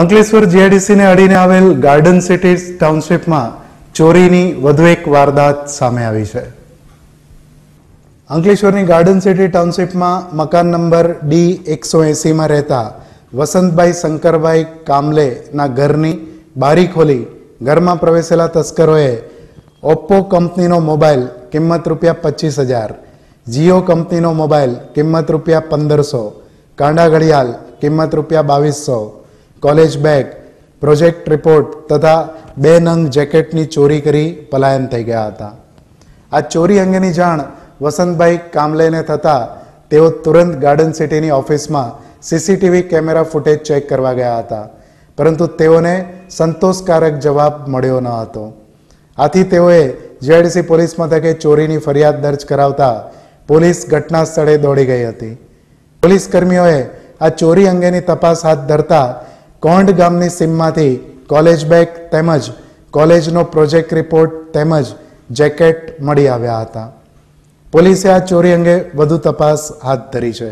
અંકલેશ્વર જીઆઈડીસીને અડીને આવેલ garden city ટાઉનશીપમાં ચોરીની વધુ એક વારદાત સામે આવી છે અંકલેશ્વરની ગાર્ડન સિટી ટાઉનશીપમાં મકાન નંબર ડી એકસો એંસીમાં રહેતા વસંતભાઈ શંકરભાઈ કામલેના ઘરની બારી ખોલી ઘરમાં પ્રવેશેલા તસ્કરોએ ઓપ્પો કંપનીનો મોબાઈલ કિંમત રૂપિયા પચીસ હજાર જીઓ કંપનીનો મોબાઈલ કિંમત રૂપિયા પંદરસો કાંડા ઘડિયાળ કિંમત રૂપિયા બાવીસસો કોલેજ બેગ પ્રોજેક્ટ રિપોર્ટ તથા બે નંગ જેકેટની ચોરી કરી પલાયન થઈ ગયા હતા આ ચોરી અંગેની જાણ વસંતભાઈ કામલેને થતાં તેઓ તુરંત ગાર્ડન સિટીની ઓફિસમાં સીસીટીવી કેમેરા ફૂટેજ ચેક કરવા ગયા હતા પરંતુ તેઓને સંતોષકારક જવાબ મળ્યો ન હતો આથી તેઓએ જીઆઈડીસી પોલીસ મથકે ચોરીની ફરિયાદ દર્જ કરાવતા પોલીસ ઘટના સ્થળે દોડી ગઈ હતી પોલીસ કર્મીઓએ આ ચોરી અંગેની તપાસ હાથ ધરતા કોંડ ગામની સીમમાંથી કોલેજ બેગ તેમજ કોલેજનો પ્રોજેક્ટ રિપોર્ટ તેમજ જેકેટ મળી આવ્યા હતા પોલીસે આ ચોરી અંગે વધુ તપાસ હાથ ધરી છે